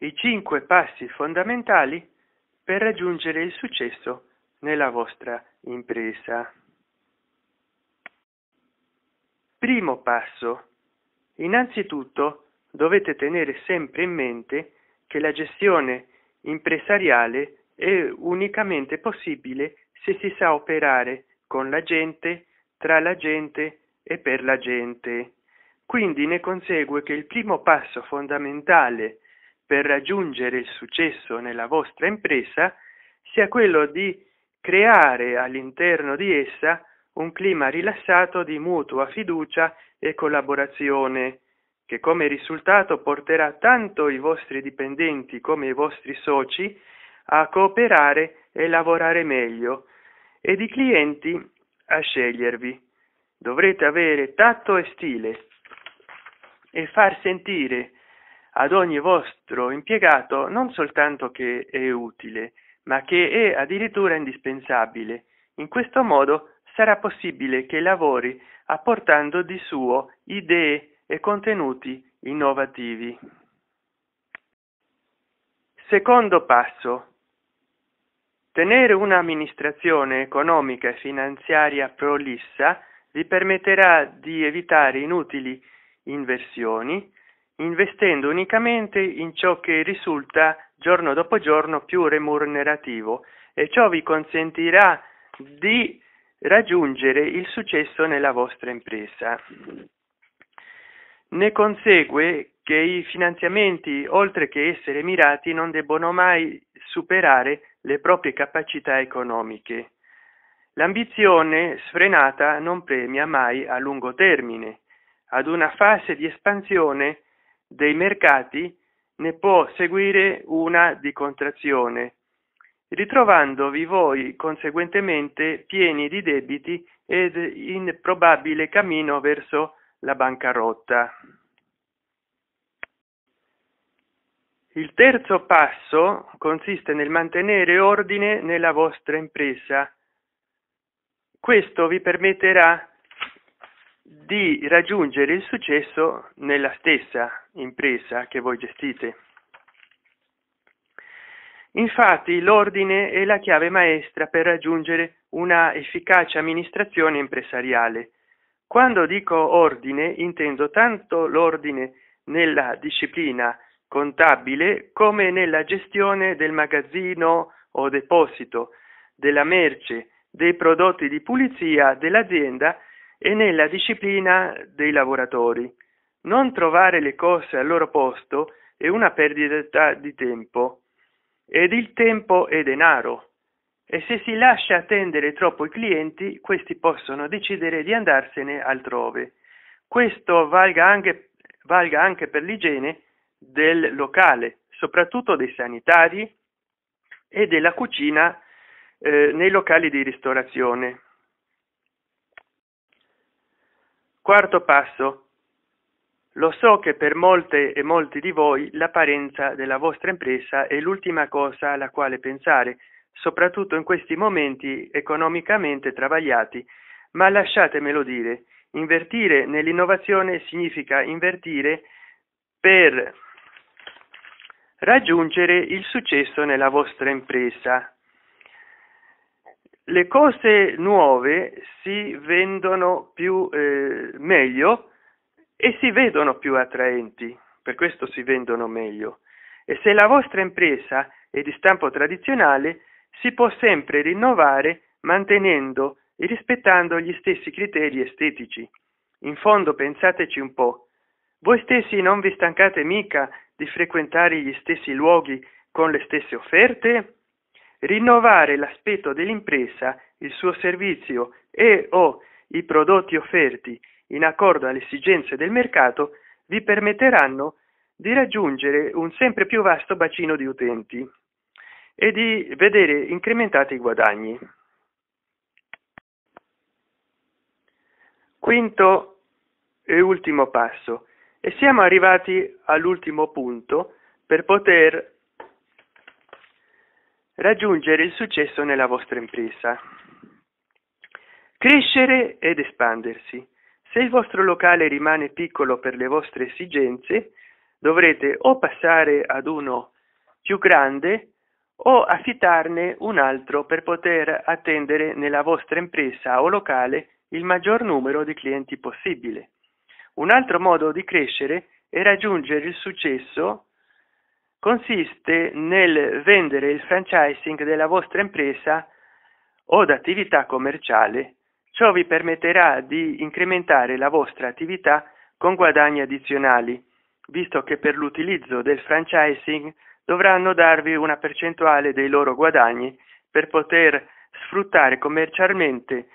i cinque passi fondamentali per raggiungere il successo nella vostra impresa. Primo passo. Innanzitutto dovete tenere sempre in mente che la gestione impresariale è unicamente possibile se si sa operare con la gente, tra la gente e per la gente. Quindi ne consegue che il primo passo fondamentale per raggiungere il successo nella vostra impresa sia quello di creare all'interno di essa un clima rilassato di mutua fiducia e collaborazione che come risultato porterà tanto i vostri dipendenti come i vostri soci a cooperare e lavorare meglio ed i clienti a scegliervi. Dovrete avere tatto e stile e far sentire ad ogni vostro impiegato non soltanto che è utile, ma che è addirittura indispensabile. In questo modo sarà possibile che lavori apportando di suo idee e contenuti innovativi. Secondo passo. Tenere un'amministrazione economica e finanziaria prolissa vi permetterà di evitare inutili inversioni, investendo unicamente in ciò che risulta giorno dopo giorno più remunerativo e ciò vi consentirà di raggiungere il successo nella vostra impresa. Ne consegue che i finanziamenti, oltre che essere mirati, non debbono mai superare le proprie capacità economiche. L'ambizione sfrenata non premia mai a lungo termine. Ad una fase di espansione dei mercati ne può seguire una di contrazione, ritrovandovi voi conseguentemente pieni di debiti ed in probabile cammino verso la bancarotta. Il terzo passo consiste nel mantenere ordine nella vostra impresa. Questo vi permetterà di raggiungere il successo nella stessa impresa che voi gestite. Infatti l'ordine è la chiave maestra per raggiungere una efficace amministrazione impresariale. Quando dico ordine intendo tanto l'ordine nella disciplina contabile come nella gestione del magazzino o deposito, della merce, dei prodotti di pulizia dell'azienda e nella disciplina dei lavoratori. Non trovare le cose al loro posto è una perdita di tempo ed il tempo è denaro e se si lascia attendere troppo i clienti questi possono decidere di andarsene altrove questo valga anche, valga anche per l'igiene del locale soprattutto dei sanitari e della cucina eh, nei locali di ristorazione quarto passo lo so che per molte e molti di voi l'apparenza della vostra impresa è l'ultima cosa alla quale pensare, soprattutto in questi momenti economicamente travagliati, ma lasciatemelo dire, invertire nell'innovazione significa invertire per raggiungere il successo nella vostra impresa. Le cose nuove si vendono più eh, meglio e si vedono più attraenti, per questo si vendono meglio. E se la vostra impresa è di stampo tradizionale, si può sempre rinnovare mantenendo e rispettando gli stessi criteri estetici. In fondo pensateci un po'. Voi stessi non vi stancate mica di frequentare gli stessi luoghi con le stesse offerte? Rinnovare l'aspetto dell'impresa, il suo servizio e o i prodotti offerti in accordo alle esigenze del mercato, vi permetteranno di raggiungere un sempre più vasto bacino di utenti e di vedere incrementati i guadagni. Quinto e ultimo passo. E siamo arrivati all'ultimo punto per poter raggiungere il successo nella vostra impresa. Crescere ed espandersi. Se il vostro locale rimane piccolo per le vostre esigenze, dovrete o passare ad uno più grande o affittarne un altro per poter attendere nella vostra impresa o locale il maggior numero di clienti possibile. Un altro modo di crescere e raggiungere il successo consiste nel vendere il franchising della vostra impresa o d'attività commerciale Ciò vi permetterà di incrementare la vostra attività con guadagni addizionali, visto che per l'utilizzo del franchising dovranno darvi una percentuale dei loro guadagni per poter sfruttare commercialmente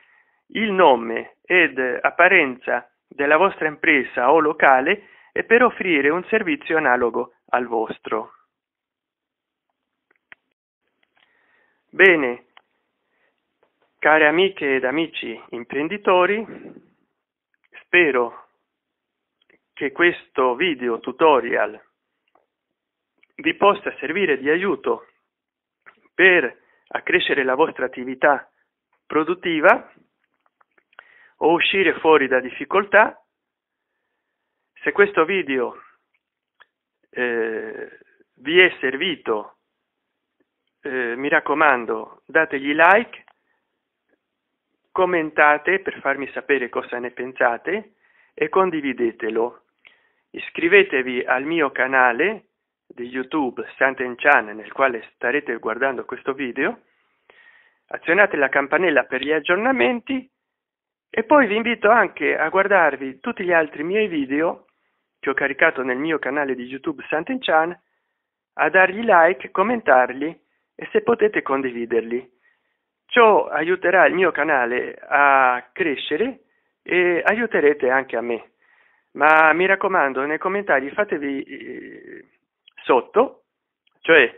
il nome ed apparenza della vostra impresa o locale e per offrire un servizio analogo al vostro. Bene, Care amiche ed amici imprenditori, spero che questo video tutorial vi possa servire di aiuto per accrescere la vostra attività produttiva o uscire fuori da difficoltà. Se questo video eh, vi è servito, eh, mi raccomando, dategli like commentate per farmi sapere cosa ne pensate e condividetelo. Iscrivetevi al mio canale di YouTube Sant'Enchan nel quale starete guardando questo video, azionate la campanella per gli aggiornamenti e poi vi invito anche a guardarvi tutti gli altri miei video che ho caricato nel mio canale di YouTube Sant'Enchan, a dargli like, commentarli e se potete condividerli. Ciò aiuterà il mio canale a crescere e aiuterete anche a me. Ma mi raccomando, nei commenti fatevi eh, sotto, cioè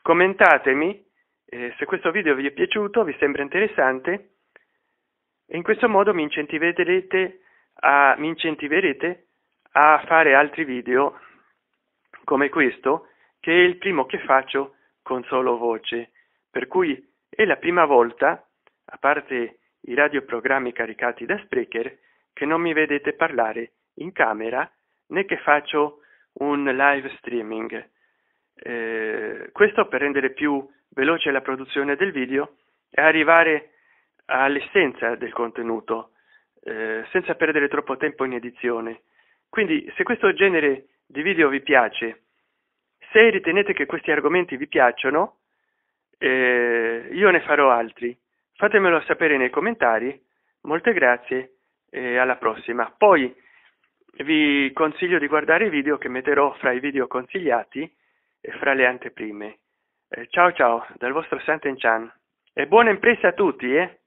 commentatemi eh, se questo video vi è piaciuto, vi sembra interessante in questo modo mi incentiverete a, mi incentiverete a fare altri video come questo, che è il primo che faccio con solo voce. Per cui è la prima volta, a parte i radioprogrammi caricati da Spreaker, che non mi vedete parlare in camera né che faccio un live streaming. Eh, questo per rendere più veloce la produzione del video e arrivare all'essenza del contenuto, eh, senza perdere troppo tempo in edizione. Quindi se questo genere di video vi piace, se ritenete che questi argomenti vi piacciono, eh, io ne farò altri fatemelo sapere nei commentari molte grazie e alla prossima poi vi consiglio di guardare i video che metterò fra i video consigliati e fra le anteprime eh, ciao ciao dal vostro Santen Chan e buona impresa a tutti eh